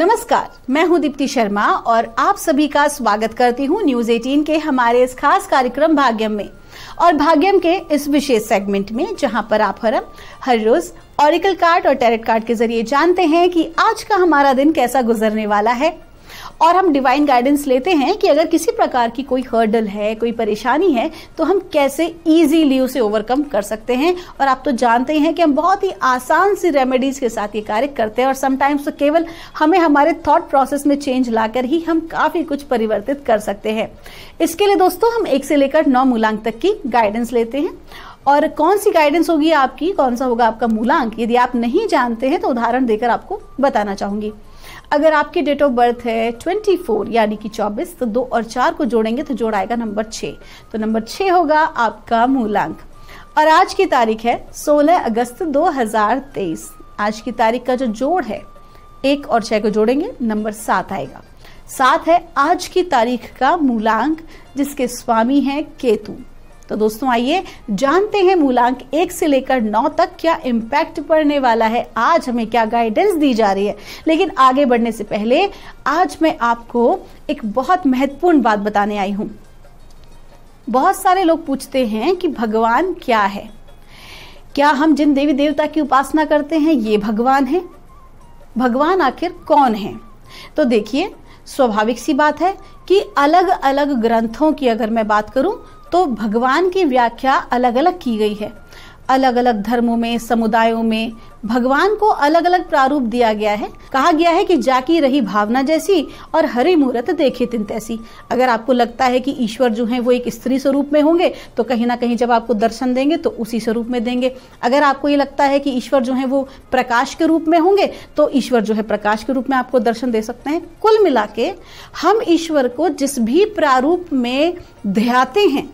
नमस्कार मैं हूं दीप्ति शर्मा और आप सभी का स्वागत करती हूं न्यूज 18 के हमारे इस खास कार्यक्रम भाग्यम में और भाग्यम के इस विशेष सेगमेंट में जहां पर आप हर हर रोज ऑरिकल कार्ड और टेरेट कार्ड के जरिए जानते हैं कि आज का हमारा दिन कैसा गुजरने वाला है और हम डिवाइन गाइडेंस लेते हैं कि अगर किसी प्रकार की कोई हर्डल है कोई परेशानी है तो हम कैसे ईजीली उसे ओवरकम कर सकते हैं और आप तो जानते हैं कि हम बहुत ही आसान सी रेमेडीज के साथ ये कार्य करते हैं और समटाइम्स तो केवल हमें हमारे थॉट प्रोसेस में चेंज लाकर ही हम काफ़ी कुछ परिवर्तित कर सकते हैं इसके लिए दोस्तों हम एक से लेकर नौ मूलांक तक की गाइडेंस लेते हैं और कौन सी गाइडेंस होगी आपकी कौन सा होगा आपका मूलांक यदि आप नहीं जानते हैं तो उदाहरण देकर आपको बताना चाहूंगी अगर आपकी डेट ऑफ बर्थ है 24 यानी कि 24 तो दो और चार को जोड़ेंगे तो जोड़ आएगा नंबर छः तो नंबर छः होगा आपका मूलांक और आज की तारीख है 16 अगस्त 2023 आज की तारीख का जो जोड़ है एक और छः को जोड़ेंगे नंबर सात आएगा सात है आज की तारीख का मूलांक जिसके स्वामी हैं केतु तो दोस्तों आइए जानते हैं मूलांक एक से लेकर नौ तक क्या इम्पैक्ट पड़ने वाला है आज हमें क्या गाइडेंस दी जा रही है लेकिन आगे बढ़ने से पहले आज मैं आपको एक बहुत महत्वपूर्ण बात बताने आई हूं बहुत सारे लोग पूछते हैं कि भगवान क्या है क्या हम जिन देवी देवता की उपासना करते हैं ये भगवान है भगवान आखिर कौन है तो देखिए स्वाभाविक सी बात है कि अलग अलग ग्रंथों की अगर मैं बात करूं तो भगवान की व्याख्या अलग अलग की गई है अलग अलग धर्मों में समुदायों में भगवान को अलग अलग प्रारूप दिया गया है कहा गया है कि जाकी रही भावना जैसी और हरि मुहूर्त देखे तिन तैसी अगर आपको लगता है कि ईश्वर जो है वो एक स्त्री स्वरूप में होंगे तो कहीं ना कहीं जब आपको दर्शन देंगे तो उसी स्वरूप में देंगे अगर आपको ये लगता है कि ईश्वर जो है वो प्रकाश के रूप में होंगे तो ईश्वर जो है प्रकाश के रूप में आपको दर्शन दे सकते हैं कुल मिला के हम ईश्वर को जिस भी प्रारूप में ध्याते हैं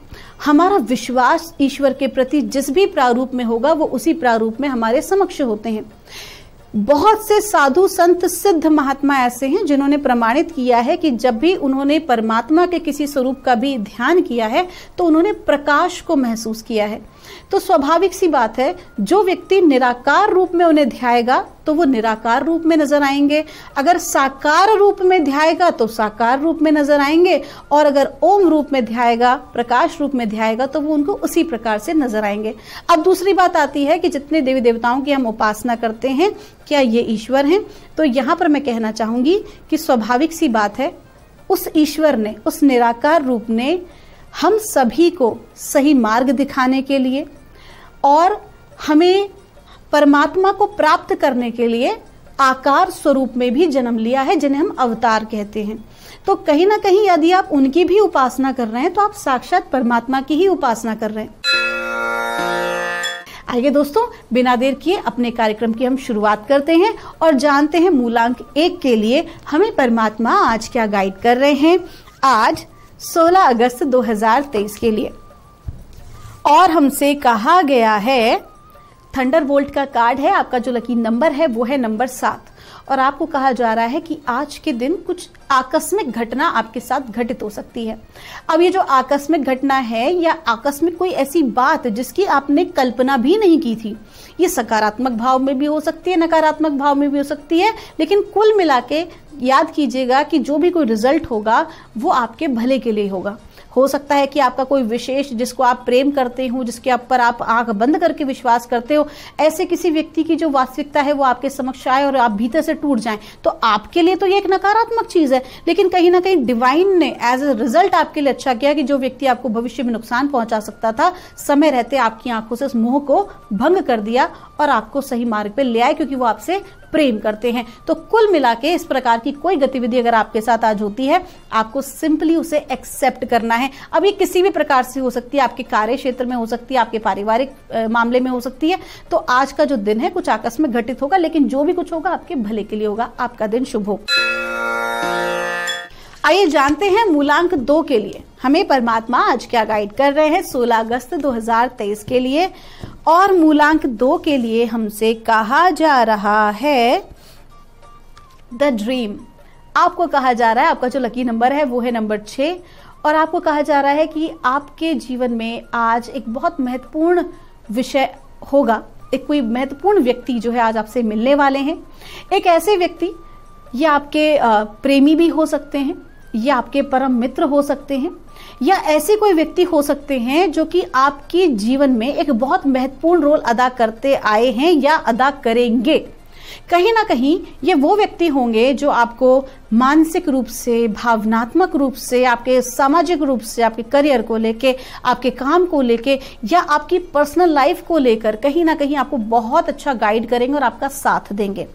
हमारा विश्वास ईश्वर के प्रति जिस भी प्रारूप में होगा वो उसी प्रारूप में हमारे समक्ष होते हैं बहुत से साधु संत सिद्ध महात्मा ऐसे हैं जिन्होंने प्रमाणित किया है कि जब भी उन्होंने परमात्मा के किसी स्वरूप का भी ध्यान किया है तो उन्होंने प्रकाश को महसूस किया है तो स्वाभाविक सी बात है जो व्यक्ति निराकार रूप में उन्हें ध्याएगा तो वो निराकार रूप में नजर आएंगे अगर साकार रूप में ध्याएगा तो साकार रूप में नजर आएंगे और अगर ओम रूप में ध्याएगा प्रकाश रूप में ध्याएगा तो वो उनको उसी प्रकार से नजर आएंगे अब दूसरी बात आती है कि जितने देवी देवताओं की हम उपासना करते हैं क्या ये ईश्वर हैं तो यहाँ पर मैं कहना चाहूंगी कि स्वाभाविक सी बात है उस ईश्वर ने उस निराकार रूप ने हम सभी को सही मार्ग दिखाने के लिए और हमें परमात्मा को प्राप्त करने के लिए आकार स्वरूप में भी जन्म लिया है जिन्हें हम अवतार कहते हैं तो कहीं ना कहीं यदि आप उनकी भी उपासना कर रहे हैं तो आप साक्षात परमात्मा की ही उपासना कर रहे हैं आइए दोस्तों बिना देर किए अपने कार्यक्रम की हम शुरुआत करते हैं और जानते हैं मूलांक एक के लिए हमें परमात्मा आज क्या गाइड कर रहे हैं आज 16 अगस्त 2023 के लिए और हमसे कहा गया है थंडर वोल्ट का कार्ड है आपका जो लकी नंबर है वो है नंबर सात और आपको कहा जा रहा है कि आज के दिन कुछ आकस्मिक घटना आपके साथ घटित हो सकती है अब ये जो आकस्मिक घटना है या आकस्मिक कोई ऐसी बात जिसकी आपने कल्पना भी नहीं की थी ये सकारात्मक भाव में भी हो सकती है नकारात्मक भाव में भी हो सकती है लेकिन कुल मिला के याद कीजिएगा कि जो भी कोई रिजल्ट होगा वो आपके भले के लिए होगा हो सकता है कि आपका कोई विशेष जिसको आप प्रेम करते हो जिसके आप पर आप आंख बंद करके विश्वास करते हो ऐसे किसी व्यक्ति की जो वास्तविकता है वो आपके समक्ष आए और आप भीतर से टूट जाए तो आपके लिए तो ये एक नकारात्मक चीज है लेकिन कहीं ना कहीं डिवाइन ने एज ए रिजल्ट आपके लिए अच्छा किया कि जो व्यक्ति आपको भविष्य में नुकसान पहुंचा सकता था समय रहते आपकी आंखों से उस मुंह को भंग कर दिया और आपको सही मार्ग पर ले आए क्योंकि वो आपसे प्रेम करते हैं तो कुल मिला के इस प्रकार की कोई गतिविधि अगर आपके साथ आज होती है आपको सिंपली उसे एक्सेप्ट करना है अब ये किसी भी प्रकार से हो सकती है आपके कार्य क्षेत्र में हो सकती है आपके पारिवारिक मामले में हो सकती है तो आज का जो दिन है कुछ आकस्मिक घटित होगा लेकिन जो भी कुछ होगा आपके भले के लिए होगा आपका दिन शुभ हो आइए जानते हैं मूलांक दो के लिए हमें परमात्मा आज क्या गाइड कर रहे हैं 16 अगस्त 2023 के लिए और मूलांक दो के लिए हमसे कहा जा रहा है द ड्रीम आपको कहा जा रहा है आपका जो लकी नंबर है वो है नंबर छ और आपको कहा जा रहा है कि आपके जीवन में आज एक बहुत महत्वपूर्ण विषय होगा एक कोई महत्वपूर्ण व्यक्ति जो है आज आपसे मिलने वाले हैं एक ऐसे व्यक्ति ये आपके प्रेमी भी हो सकते हैं ये आपके परम मित्र हो सकते हैं या ऐसे कोई व्यक्ति हो सकते हैं जो कि आपके जीवन में एक बहुत महत्वपूर्ण रोल अदा करते आए हैं या अदा करेंगे कहीं ना कहीं ये वो व्यक्ति होंगे जो आपको मानसिक रूप से भावनात्मक रूप से आपके सामाजिक रूप से आपके करियर को लेके आपके काम को लेके या आपकी पर्सनल लाइफ को लेकर कहीं ना कहीं आपको बहुत अच्छा गाइड करेंगे और आपका साथ देंगे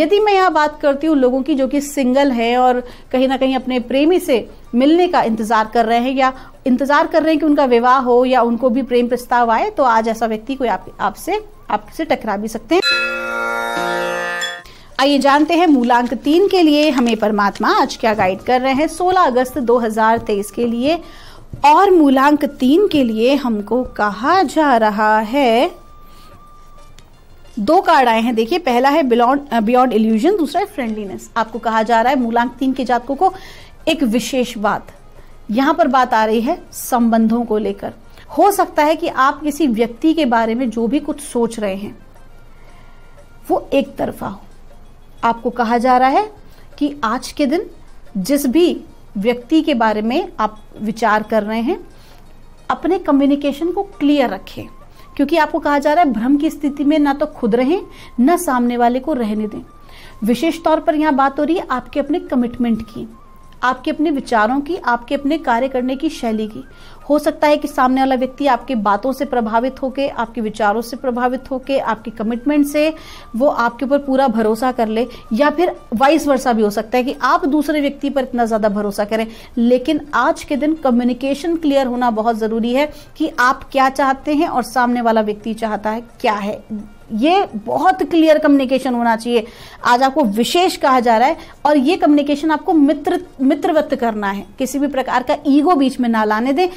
यदि मैं यहाँ बात करती हूँ लोगों की जो कि सिंगल है और कहीं ना कहीं अपने प्रेमी से मिलने का इंतजार कर रहे हैं या इंतजार कर रहे हैं कि उनका विवाह हो या उनको भी प्रेम प्रस्ताव आए तो आज ऐसा व्यक्ति कोई आप, आपसे आपसे टकरा भी सकते हैं आइए जानते हैं मूलांक तीन के लिए हमें परमात्मा आज क्या गाइड कर रहे हैं 16 अगस्त 2023 के लिए और मूलांक तीन के लिए हमको कहा जा रहा है दो कार्ड आए हैं देखिए पहला है बियॉन्ड बियॉन्ड इल्यूजन दूसरा है फ्रेंडलीनेस आपको कहा जा रहा है मूलांक तीन के जातकों को एक विशेष बात यहां पर बात आ रही है संबंधों को लेकर हो सकता है कि आप किसी व्यक्ति के बारे में जो भी कुछ सोच रहे हैं वो एक तरफा हो आपको कहा जा रहा है कि आज के दिन जिस भी व्यक्ति के बारे में आप विचार कर रहे हैं अपने कम्युनिकेशन को क्लियर रखें क्योंकि आपको कहा जा रहा है भ्रम की स्थिति में ना तो खुद रहें ना सामने वाले को रहने दें विशेष तौर पर यहाँ बात हो रही है आपके अपने कमिटमेंट की आपके अपने विचारों की आपके अपने कार्य करने की शैली की हो सकता है कि सामने वाला व्यक्ति आपके बातों से प्रभावित होके आपके विचारों से प्रभावित होके आपके कमिटमेंट से वो आपके ऊपर पूरा भरोसा कर ले या फिर वाइस वर्षा भी हो सकता है कि आप दूसरे व्यक्ति पर इतना ज़्यादा भरोसा करें लेकिन आज के दिन कम्युनिकेशन क्लियर होना बहुत ज़रूरी है कि आप क्या चाहते हैं और सामने वाला व्यक्ति चाहता है क्या है ये बहुत क्लियर कम्युनिकेशन होना चाहिए आज आपको विशेष कहा जा रहा है और ये कम्युनिकेशन आपको मित्र मित्रवत करना है किसी भी प्रकार का ईगो बीच में ना लाने दे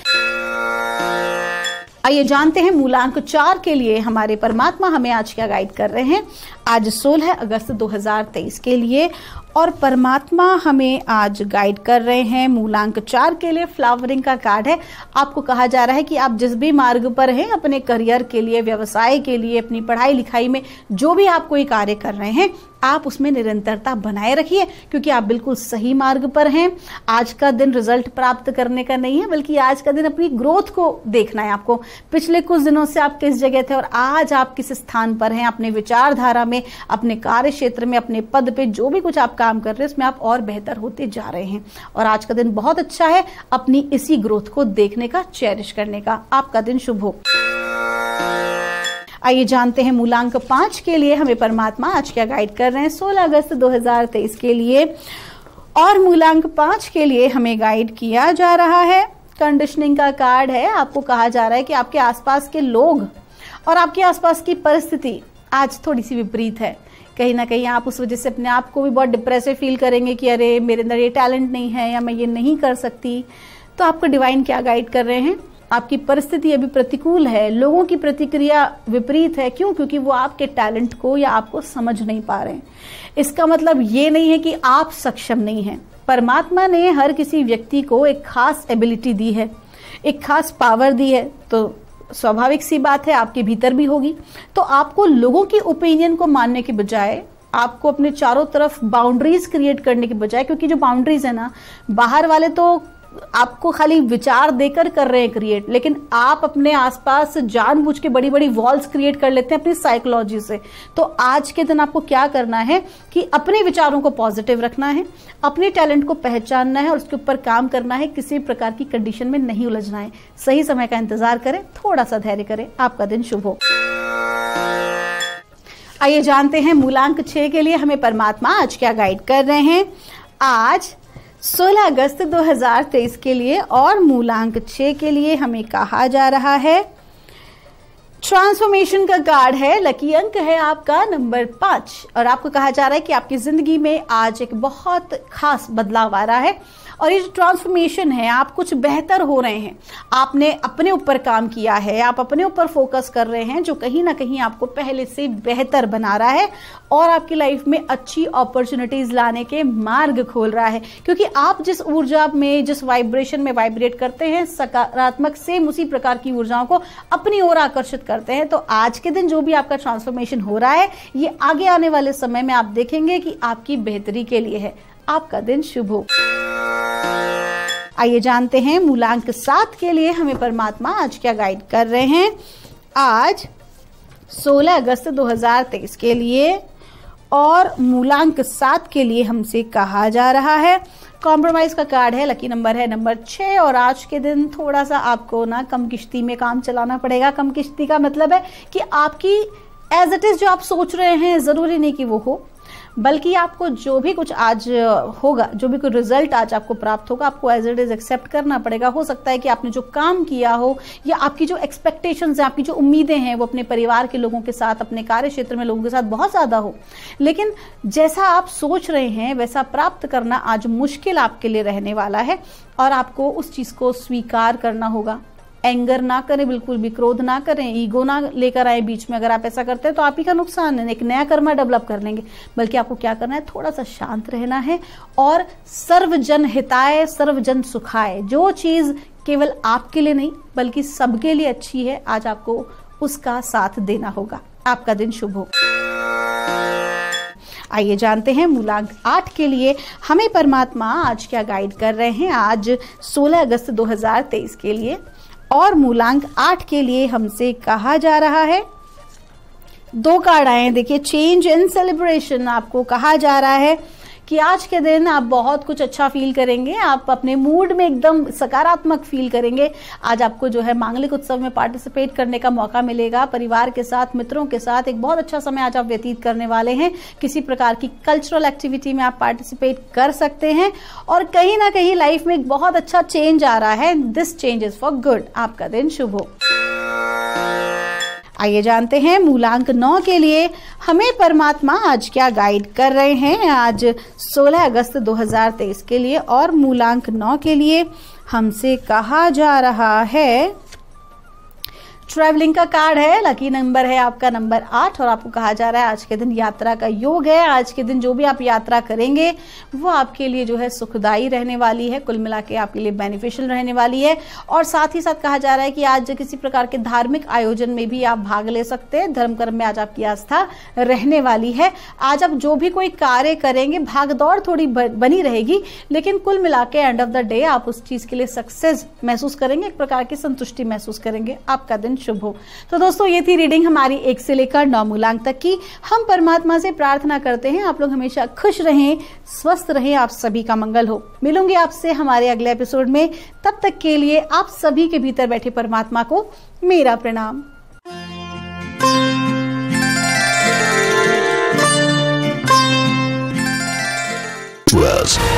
आइए जानते हैं मूलांक चार के लिए हमारे परमात्मा हमें आज क्या गाइड कर रहे हैं आज 16 अगस्त 2023 के लिए और परमात्मा हमें आज गाइड कर रहे हैं मूलांक चार के लिए फ्लावरिंग का कार्ड है आपको कहा जा रहा है कि आप जिस भी मार्ग पर हैं अपने करियर के लिए व्यवसाय के लिए अपनी पढ़ाई लिखाई में जो भी आप कोई कार्य कर रहे हैं आप उसमें निरंतरता बनाए रखिए क्योंकि आप बिल्कुल सही मार्ग पर हैं आज का दिन रिजल्ट प्राप्त करने का नहीं है बल्कि आज का दिन अपनी ग्रोथ को देखना है आपको पिछले कुछ दिनों से आप किस जगह थे और आज आप किस स्थान पर हैं अपने विचारधारा में अपने कार्य क्षेत्र में अपने पद पे जो भी कुछ आपका काम कर रहे हैं उसमें आप और बेहतर होते जा रहे हैं और आज का दिन बहुत अच्छा है अपनी इसी ग्रोथ को देखने का चेरिश करने का आपका दिन शुभ हो आइए जानते हैं मूलांक पांच के लिए हमें परमात्मा आज क्या गाइड कर रहे हैं 16 अगस्त 2023 के लिए और मूलांक पांच के लिए हमें गाइड किया जा रहा है कंडीशनिंग का कार्ड है आपको कहा जा रहा है कि आपके आसपास के लोग और आपके आसपास की परिस्थिति आज थोड़ी सी विपरीत है कहीं ना कहीं आप उस वजह से अपने आप को भी बहुत डिप्रेसिव फील करेंगे कि अरे मेरे अंदर ये टैलेंट नहीं है या मैं ये नहीं कर सकती तो आपको डिवाइन क्या गाइड कर रहे हैं आपकी परिस्थिति अभी प्रतिकूल है लोगों की प्रतिक्रिया विपरीत है क्यों क्योंकि वो आपके टैलेंट को या आपको समझ नहीं पा रहे हैं इसका मतलब ये नहीं है कि आप सक्षम नहीं हैं परमात्मा ने हर किसी व्यक्ति को एक खास एबिलिटी दी है एक खास पावर दी है तो स्वाभाविक सी बात है आपके भीतर भी होगी तो आपको लोगों की ओपिनियन को मानने के बजाय आपको अपने चारों तरफ बाउंड्रीज क्रिएट करने के बजाय क्योंकि जो बाउंड्रीज है ना बाहर वाले तो आपको खाली विचार देकर कर रहे हैं क्रिएट लेकिन आप अपने आसपास जानबूझ के बड़ी बड़ी वॉल्स क्रिएट कर लेते हैं अपनी साइकोलॉजी से तो आज के दिन आपको क्या करना है कि अपने विचारों को पॉजिटिव रखना है अपने टैलेंट को पहचानना है और उसके ऊपर काम करना है किसी प्रकार की कंडीशन में नहीं उलझना है सही समय का इंतजार करें थोड़ा सा धैर्य करें आपका दिन शुभ हो आइए जानते हैं मूलांक छह के लिए हमें परमात्मा आज क्या गाइड कर रहे हैं आज 16 अगस्त 2023 के लिए और मूलांक 6 के लिए हमें कहा जा रहा है ट्रांसफॉर्मेशन का कार्ड है लकी अंक है आपका नंबर पांच और आपको कहा जा रहा है कि आपकी ज़िंदगी में आज एक बहुत खास बदलाव आ रहा है और ये जो ट्रांसफॉर्मेशन है आप कुछ बेहतर हो रहे हैं आपने अपने ऊपर काम किया है आप अपने ऊपर फोकस कर रहे हैं जो कहीं ना कहीं आपको पहले से बेहतर बना रहा है और आपकी लाइफ में अच्छी अपॉर्चुनिटीज लाने के मार्ग खोल रहा है क्योंकि आप जिस ऊर्जा में जिस वाइब्रेशन में वाइब्रेट करते हैं सकारात्मक सेम उसी प्रकार की ऊर्जाओं को अपनी ओर आकर्षित करते हैं तो आज के दिन जो भी आपका ट्रांसफॉर्मेशन हो रहा है ये आगे आने वाले समय में आप देखेंगे कि आपकी बेहतरी के लिए है आपका दिन शुभ हो आइए जानते हैं मूलांक सात के लिए हमें परमात्मा आज क्या गाइड कर रहे हैं आज 16 अगस्त 2023 के लिए और मूलांक सात के लिए हमसे कहा जा रहा है कॉम्प्रोमाइज़ का कार्ड है लकी नंबर है नंबर छः और आज के दिन थोड़ा सा आपको ना कम किश्ती में काम चलाना पड़ेगा कम किश्ती का मतलब है कि आपकी एज इट इज़ जो आप सोच रहे हैं ज़रूरी नहीं कि वो हो बल्कि आपको जो भी कुछ आज होगा जो भी कोई रिजल्ट आज आपको प्राप्त होगा आपको एज इट इज एक्सेप्ट करना पड़ेगा हो सकता है कि आपने जो काम किया हो या आपकी जो एक्सपेक्टेशन है आपकी जो उम्मीदें हैं वो अपने परिवार के लोगों के साथ अपने कार्य क्षेत्र में लोगों के साथ बहुत ज्यादा हो लेकिन जैसा आप सोच रहे हैं वैसा प्राप्त करना आज मुश्किल आपके लिए रहने वाला है और आपको उस चीज को स्वीकार करना होगा एंगर ना करें बिल्कुल भी क्रोध ना करें ईगो ना लेकर आए बीच में अगर आप ऐसा करते हैं तो आप ही का नुकसान है एक नया कर्मा डेवलप कर लेंगे बल्कि आपको क्या करना है थोड़ा सा शांत रहना है और सर्वजन हिताय सर्वजन सुखाय जो चीज़ केवल आपके लिए नहीं बल्कि सबके लिए अच्छी है आज आपको उसका साथ देना होगा आपका दिन शुभ हो आइए जानते हैं मूलांक आठ के लिए हमें परमात्मा आज क्या गाइड कर रहे हैं आज 16 अगस्त 2023 के लिए और मूलांक आठ के लिए हमसे कहा जा रहा है दो कार्ड आए देखिए चेंज इन सेलिब्रेशन आपको कहा जा रहा है कि आज के दिन आप बहुत कुछ अच्छा फील करेंगे आप अपने मूड में एकदम सकारात्मक फील करेंगे आज आपको जो है मांगलिक उत्सव में पार्टिसिपेट करने का मौका मिलेगा परिवार के साथ मित्रों के साथ एक बहुत अच्छा समय आज आप व्यतीत करने वाले हैं किसी प्रकार की कल्चरल एक्टिविटी में आप पार्टिसिपेट कर सकते हैं और कहीं ना कहीं लाइफ में एक बहुत अच्छा चेंज आ रहा है this change is for good आपका दिन शुभ हो आइए जानते हैं मूलांक नौ के लिए हमें परमात्मा आज क्या गाइड कर रहे हैं आज 16 अगस्त 2023 के लिए और मूलांक नौ के लिए हमसे कहा जा रहा है ट्रैवलिंग का कार्ड है लकी नंबर है आपका नंबर आठ और आपको कहा जा रहा है आज के दिन यात्रा का योग है आज के दिन जो भी आप यात्रा करेंगे वो आपके लिए जो है सुखदायी रहने वाली है कुल मिला के आपके लिए बेनिफिशियल रहने वाली है और साथ ही साथ कहा जा रहा है कि आज किसी प्रकार के धार्मिक आयोजन में भी आप भाग ले सकते हैं धर्म कर्म में आज आपकी आस्था रहने वाली है आज आप जो भी कोई कार्य करेंगे भागदौड़ थोड़ी बनी रहेगी लेकिन कुल मिला के एंड ऑफ द डे आप उस चीज़ के लिए सक्सेस महसूस करेंगे एक प्रकार की संतुष्टि महसूस करेंगे आपका दिन शुभ हो तो दोस्तों ये थी रीडिंग हमारी एक से लेकर नौ मूलांक तक की हम परमात्मा से प्रार्थना करते हैं आप लोग हमेशा खुश रहें स्वस्थ रहें आप सभी का मंगल हो मिलूंगी आपसे हमारे अगले एपिसोड में तब तक के लिए आप सभी के भीतर बैठे परमात्मा को मेरा प्रणाम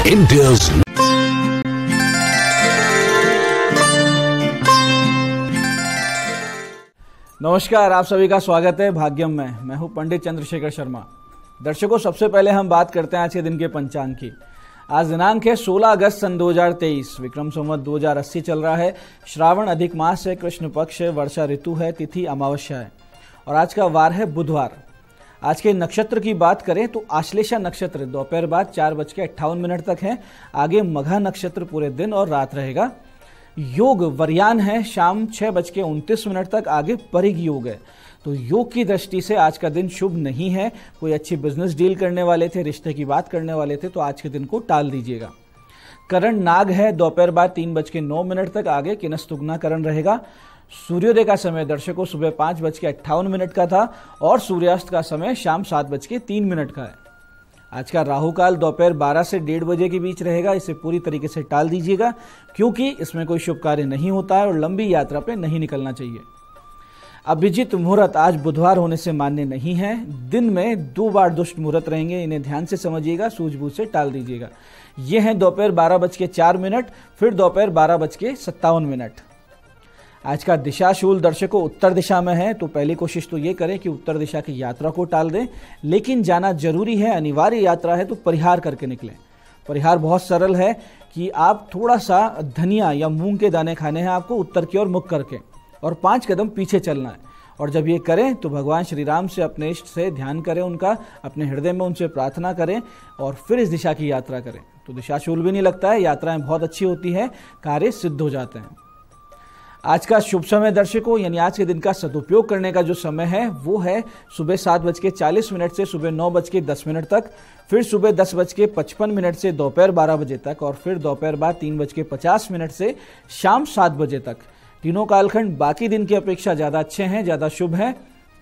India's नमस्कार आप सभी का स्वागत है भाग्यम में मैं हूं पंडित चंद्रशेखर शर्मा दर्शकों सबसे पहले हम बात करते हैं आज के दिन के पंचांग की आज दिनांक है 16 अगस्त सन 2023 विक्रम संवत 2080 चल रहा है श्रावण अधिक मास है कृष्ण पक्ष है वर्षा ऋतु है तिथि अमावस्या है और आज का वार है बुधवार आज के नक्षत्र की बात करें तो आश्लेषा नक्षत्र दोपहर बाद चार बज के अट्ठावन मिनट तक है आगे मघा नक्षत्र पूरे दिन और रात रहेगा योग वरियान है शाम छह बज के उनतीस मिनट तक आगे परिग योग है तो योग की दृष्टि से आज का दिन शुभ नहीं है कोई अच्छी बिजनेस डील करने वाले थे रिश्ते की बात करने वाले थे तो आज के दिन को टाल दीजिएगा करण नाग है दोपहर बाद तीन बज के नौ मिनट तक आगे किनस्तुग्ना करण रहेगा सूर्योदय का समय दर्शकों सुबह पाँच बज के अट्ठावन मिनट का था और सूर्यास्त का समय शाम सात बज के तीन मिनट का है आज का राहु काल दोपहर 12 से डेढ़ बजे के बीच रहेगा इसे पूरी तरीके से टाल दीजिएगा क्योंकि इसमें कोई शुभ कार्य नहीं होता है और लंबी यात्रा पर नहीं निकलना चाहिए अभिजीत मुहूर्त आज बुधवार होने से मान्य नहीं है दिन में दो बार दुष्ट मुहूर्त रहेंगे इन्हें ध्यान से समझिएगा सूझबूझ से टाल दीजिएगा ये हैं दोपहर बारह बज के चार मिनट फिर दोपहर बारह बज के सत्तावन मिनट आज का दिशाशूल दर्शकों उत्तर दिशा में है तो पहली कोशिश तो ये करें कि उत्तर दिशा की यात्रा को टाल दें लेकिन जाना जरूरी है अनिवार्य यात्रा है तो परिहार करके निकलें परिहार बहुत सरल है कि आप थोड़ा सा धनिया या मूंग के दाने खाने हैं आपको उत्तर की ओर मुख करके और पाँच कदम पीछे चलना है और जब ये करें तो भगवान श्री राम से अपने इष्ट से ध्यान करें उनका अपने हृदय में उनसे प्रार्थना करें और फिर इस दिशा की यात्रा करें तो दिशाशूल भी नहीं लगता है यात्राएं बहुत अच्छी होती है कार्य सिद्ध हो जाते हैं आज का शुभ समय दर्शकों यानी आज के दिन का सदुपयोग करने का जो समय है वो है सुबह सात बज के चालीस मिनट से सुबह नौ बज के दस मिनट तक फिर सुबह दस बज के पचपन मिनट से दोपहर बारह बजे तक और फिर दोपहर बाद तीन बज के पचास मिनट से शाम सात बजे तक तीनों कालखंड बाकी दिन की अपेक्षा ज़्यादा अच्छे हैं ज़्यादा शुभ हैं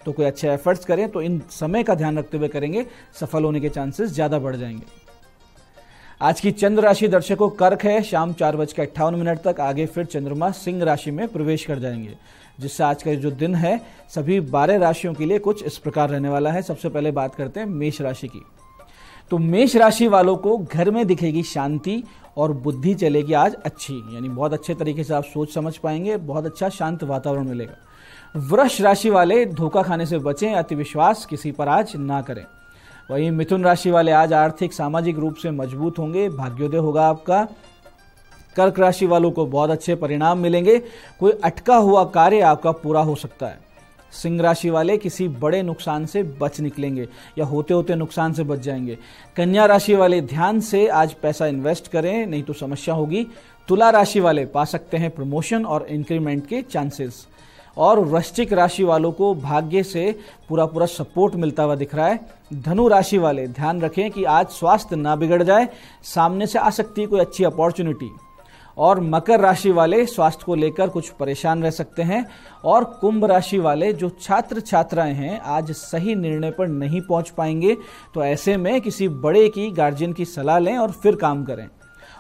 तो कोई अच्छे एफर्ट्स करें तो इन समय का ध्यान रखते हुए करेंगे सफल होने के चांसेस ज़्यादा बढ़ जाएंगे आज की चंद्र राशि दर्शकों कर्क है शाम चार बजकर अट्ठावन मिनट तक आगे फिर चंद्रमा सिंह राशि में प्रवेश कर जाएंगे जिससे आज का जो दिन है सभी बारह राशियों के लिए कुछ इस प्रकार रहने वाला है सबसे पहले बात करते हैं मेष राशि की तो मेष राशि वालों को घर में दिखेगी शांति और बुद्धि चलेगी आज अच्छी यानी बहुत अच्छे तरीके से आप सोच समझ पाएंगे बहुत अच्छा शांत वातावरण मिलेगा वृक्ष राशि वाले धोखा खाने से बचें अतिविश्वास किसी पर आज ना करें वहीं मिथुन राशि वाले आज आर्थिक सामाजिक रूप से मजबूत होंगे भाग्योदय होगा आपका कर्क राशि वालों को बहुत अच्छे परिणाम मिलेंगे कोई अटका हुआ कार्य आपका पूरा हो सकता है सिंह राशि वाले किसी बड़े नुकसान से बच निकलेंगे या होते होते नुकसान से बच जाएंगे कन्या राशि वाले ध्यान से आज पैसा इन्वेस्ट करें नहीं तो समस्या होगी तुला राशि वाले पा सकते हैं प्रमोशन और इंक्रीमेंट के चांसेस और वृश्चिक राशि वालों को भाग्य से पूरा पूरा सपोर्ट मिलता हुआ दिख रहा है धनु राशि वाले ध्यान रखें कि आज स्वास्थ्य ना बिगड़ जाए सामने से आ सकती है कोई अच्छी अपॉर्चुनिटी और मकर राशि वाले स्वास्थ्य को लेकर कुछ परेशान रह सकते हैं और कुंभ राशि वाले जो छात्र छात्राएं हैं आज सही निर्णय पर नहीं पहुंच पाएंगे तो ऐसे में किसी बड़े की गार्जियन की सलाह लें और फिर काम करें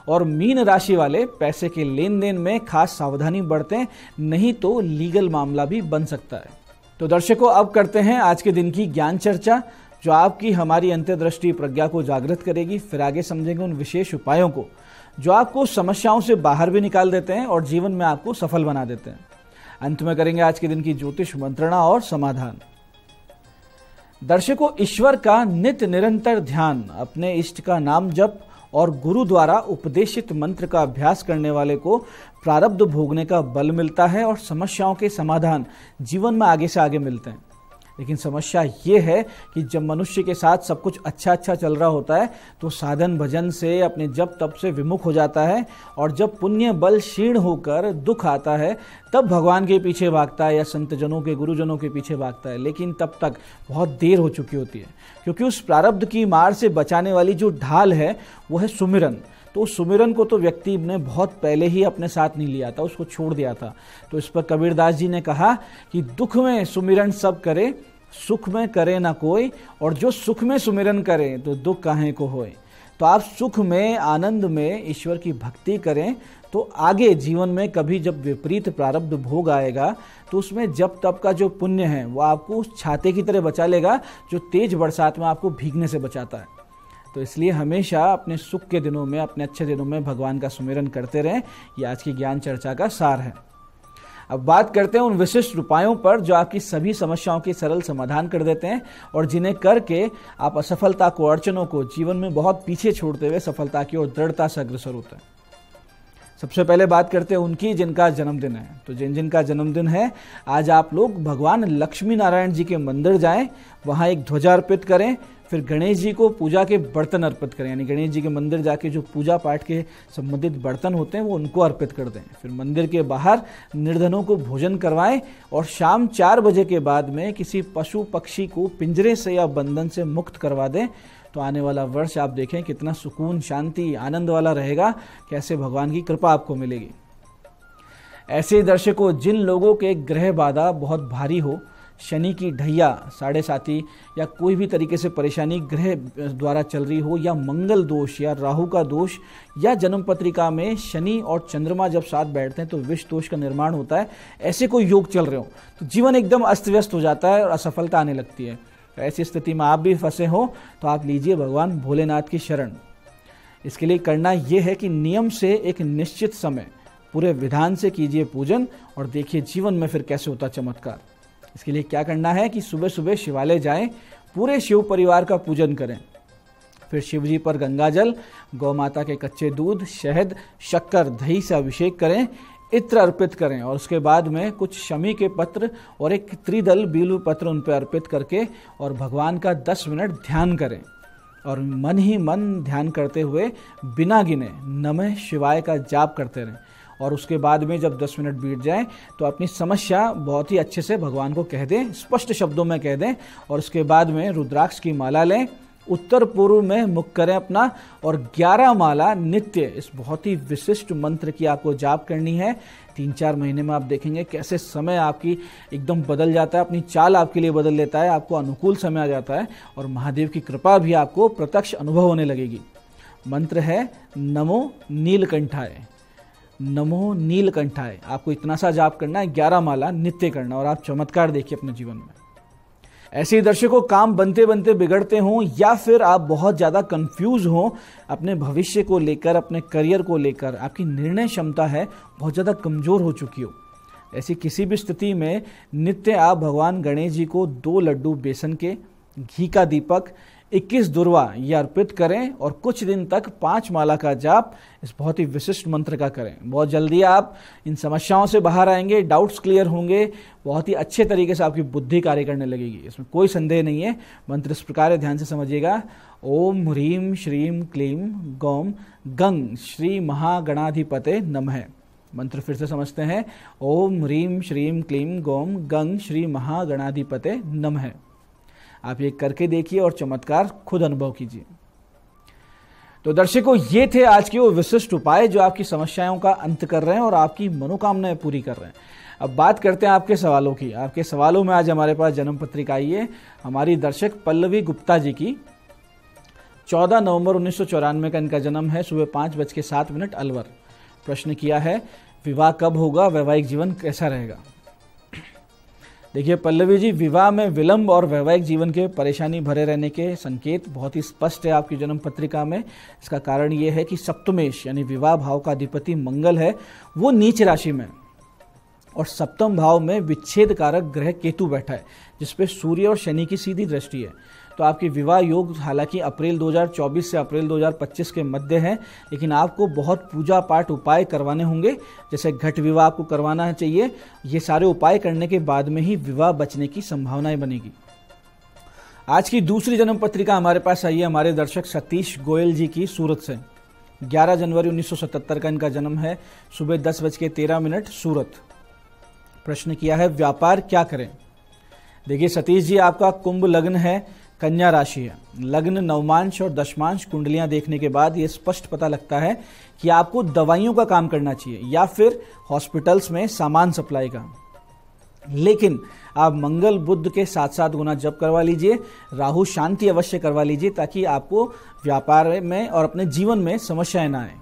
और मीन राशि वाले पैसे के लेन देन में खास सावधानी बरते नहीं तो लीगल मामला भी बन सकता है तो दर्शकों अब करते हैं आज के दिन की ज्ञान चर्चा जो आपकी हमारी अंतर्दृष्टि प्रज्ञा को जागृत करेगी फिर आगे समझेंगे उन विशेष उपायों को जो आपको समस्याओं से बाहर भी निकाल देते हैं और जीवन में आपको सफल बना देते हैं अंत में करेंगे आज के दिन की ज्योतिष मंत्रणा और समाधान दर्शकों ईश्वर का नित्य निरंतर ध्यान अपने इष्ट का नाम जप और गुरु द्वारा उपदेशित मंत्र का अभ्यास करने वाले को प्रारब्ध भोगने का बल मिलता है और समस्याओं के समाधान जीवन में आगे से आगे मिलते हैं लेकिन समस्या ये है कि जब मनुष्य के साथ सब कुछ अच्छा अच्छा चल रहा होता है तो साधन भजन से अपने जब तब से विमुख हो जाता है और जब पुण्य बल क्षीण होकर दुख आता है तब भगवान के पीछे भागता है या संतजनों के गुरुजनों के पीछे भागता है लेकिन तब तक बहुत देर हो चुकी होती है क्योंकि उस प्रारब्ध की मार से बचाने वाली जो ढाल है वो है सुमिरन तो उस सुमिरन को तो व्यक्ति ने बहुत पहले ही अपने साथ नहीं लिया था उसको छोड़ दिया था तो इस पर कबीरदास जी ने कहा कि दुख में सुमिरन सब करे सुख में करे ना कोई और जो सुख में सुमिरन करे तो दुख काहे को होए तो आप सुख में आनंद में ईश्वर की भक्ति करें तो आगे जीवन में कभी जब विपरीत प्रारब्ध भोग आएगा तो उसमें जब तब का जो पुण्य है वो आपको उस छाते की तरह बचा लेगा जो तेज बरसात में आपको भीगने से बचाता है तो इसलिए हमेशा अपने सुख के दिनों में अपने अच्छे दिनों में भगवान का सुमिरन करते रहें ये आज की ज्ञान चर्चा का सार है अब बात करते हैं उन विशिष्ट उपायों पर जो आपकी सभी समस्याओं के सरल समाधान कर देते हैं और जिन्हें करके आप असफलता को अड़चनों को जीवन में बहुत पीछे छोड़ते हुए सफलता की ओर दृढ़ता से अग्रसर होते हैं सबसे पहले बात करते हैं उनकी जिनका जन्मदिन है तो जिन जिनका जन्मदिन है आज आप लोग भगवान लक्ष्मी नारायण जी के मंदिर जाएं वहाँ एक ध्वजा अर्पित करें फिर गणेश जी को पूजा के बर्तन अर्पित करें यानी गणेश जी के मंदिर जाके जो पूजा पाठ के संबंधित बर्तन होते हैं वो उनको अर्पित कर दें फिर मंदिर के बाहर निर्धनों को भोजन करवाएं और शाम चार बजे के बाद में किसी पशु पक्षी को पिंजरे से या बंधन से मुक्त करवा दें तो आने वाला वर्ष आप देखें कितना सुकून शांति आनंद वाला रहेगा कैसे भगवान की कृपा आपको मिलेगी ऐसे दर्शकों जिन लोगों के ग्रह बाधा बहुत भारी हो शनि की ढैया साढ़े साथी या कोई भी तरीके से परेशानी ग्रह द्वारा चल रही हो या मंगल दोष या राहु का दोष या जन्म पत्रिका में शनि और चंद्रमा जब साथ बैठते हैं तो विष दोष का निर्माण होता है ऐसे कोई योग चल रहे हो तो जीवन एकदम अस्त व्यस्त हो जाता है और असफलता आने लगती है तो ऐसी स्थिति में आप भी फंसे हो तो आप लीजिए भगवान भोलेनाथ की शरण इसके लिए करना यह है कि नियम से एक निश्चित समय पूरे विधान से कीजिए पूजन और देखिए जीवन में फिर कैसे होता चमत्कार इसके लिए क्या करना है कि सुबह सुबह शिवालय जाएं पूरे शिव परिवार का पूजन करें फिर शिव जी पर जल गौ माता के कच्चे दूध शहद शक्कर दही से अभिषेक करें इत्र अर्पित करें और उसके बाद में कुछ शमी के पत्र और एक त्रिदल बीलू पत्र उन पर अर्पित करके और भगवान का दस मिनट ध्यान करें और मन ही मन ध्यान करते हुए बिना गिने नमः शिवाय का जाप करते रहें और उसके बाद में जब दस मिनट बीत जाए तो अपनी समस्या बहुत ही अच्छे से भगवान को कह दें स्पष्ट शब्दों में कह दें और उसके बाद में रुद्राक्ष की माला लें उत्तर पूर्व में मुख करें अपना और ग्यारह माला नित्य इस बहुत ही विशिष्ट मंत्र की आपको जाप करनी है तीन चार महीने में आप देखेंगे कैसे समय आपकी एकदम बदल जाता है अपनी चाल आपके लिए बदल लेता है आपको अनुकूल समय आ जाता है और महादेव की कृपा भी आपको प्रत्यक्ष अनुभव होने लगेगी मंत्र है नमो नीलकंठाय नमो नीलकंठाय आपको इतना सा जाप करना है ग्यारह माला नित्य करना और आप चमत्कार देखिए अपने जीवन में ऐसे ही दर्शकों काम बनते बनते बिगड़ते हों या फिर आप बहुत ज़्यादा कंफ्यूज हों अपने भविष्य को लेकर अपने करियर को लेकर आपकी निर्णय क्षमता है बहुत ज़्यादा कमज़ोर हो चुकी हो ऐसी किसी भी स्थिति में नित्य आप भगवान गणेश जी को दो लड्डू बेसन के घी का दीपक इक्कीस दुर्वा ये अर्पित करें और कुछ दिन तक पांच माला का जाप इस बहुत ही विशिष्ट मंत्र का करें बहुत जल्दी आप इन समस्याओं से बाहर आएंगे डाउट्स क्लियर होंगे बहुत ही अच्छे तरीके से आपकी बुद्धि कार्य करने लगेगी इसमें कोई संदेह नहीं है मंत्र इस प्रकार है ध्यान से समझिएगा ओम ह्रीम श्रीम क्लीम गौम गंग श्री महागणाधिपते है मंत्र फिर से समझते हैं ओम ह्रीम श्रीम क्लीम गौम गंग श्री महागणाधिपते नमः आप ये करके देखिए और चमत्कार खुद अनुभव कीजिए तो दर्शकों ये थे आज के वो विशिष्ट उपाय जो आपकी समस्याओं का अंत कर रहे हैं और आपकी मनोकामनाएं पूरी कर रहे हैं अब बात करते हैं आपके सवालों की आपके सवालों में आज हमारे पास जन्म पत्रिका आई है हमारी दर्शक पल्लवी गुप्ता जी की 14 नवंबर उन्नीस का इनका जन्म है सुबह पाँच बज के सात मिनट अलवर प्रश्न किया है विवाह कब होगा वैवाहिक जीवन कैसा रहेगा देखिए पल्लवी जी विवाह में विलंब और वैवाहिक जीवन के परेशानी भरे रहने के संकेत बहुत ही स्पष्ट है आपकी जन्म पत्रिका में इसका कारण ये है कि सप्तमेश यानी विवाह भाव का अधिपति मंगल है वो नीच राशि में और सप्तम भाव में विच्छेद कारक ग्रह केतु बैठा है जिसपे सूर्य और शनि की सीधी दृष्टि है तो आपके विवाह योग हालांकि अप्रैल 2024 से अप्रैल 2025 के मध्य हैं लेकिन आपको बहुत पूजा पाठ उपाय करवाने होंगे जैसे घट विवाह आपको करवाना चाहिए ये सारे उपाय करने के बाद में ही विवाह बचने की संभावनाएं बनेगी आज की दूसरी जन्म पत्रिका हमारे पास आई है हमारे दर्शक सतीश गोयल जी की सूरत से 11 जनवरी 1977 का इनका जन्म है सुबह दस बज के तेरह मिनट सूरत प्रश्न किया है व्यापार क्या करें देखिए सतीश जी आपका कुंभ लग्न है कन्या राशि है लग्न नवमांश और दशमांश कुंडलियां देखने के बाद ये स्पष्ट पता लगता है कि आपको दवाइयों का काम करना चाहिए या फिर हॉस्पिटल्स में सामान सप्लाई का लेकिन आप मंगल बुद्ध के साथ साथ गुना जप करवा लीजिए राहु शांति अवश्य करवा लीजिए ताकि आपको व्यापार में और अपने जीवन में समस्याएं ना आए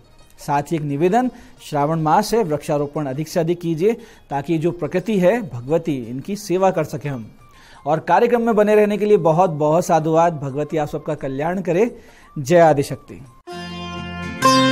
साथ ही एक निवेदन श्रावण मास है वृक्षारोपण अधिक से अधिक कीजिए ताकि जो प्रकृति है भगवती इनकी सेवा कर सके हम और कार्यक्रम में बने रहने के लिए बहुत बहुत साधुवाद भगवती आप सबका कल्याण करे जय आदिशक्ति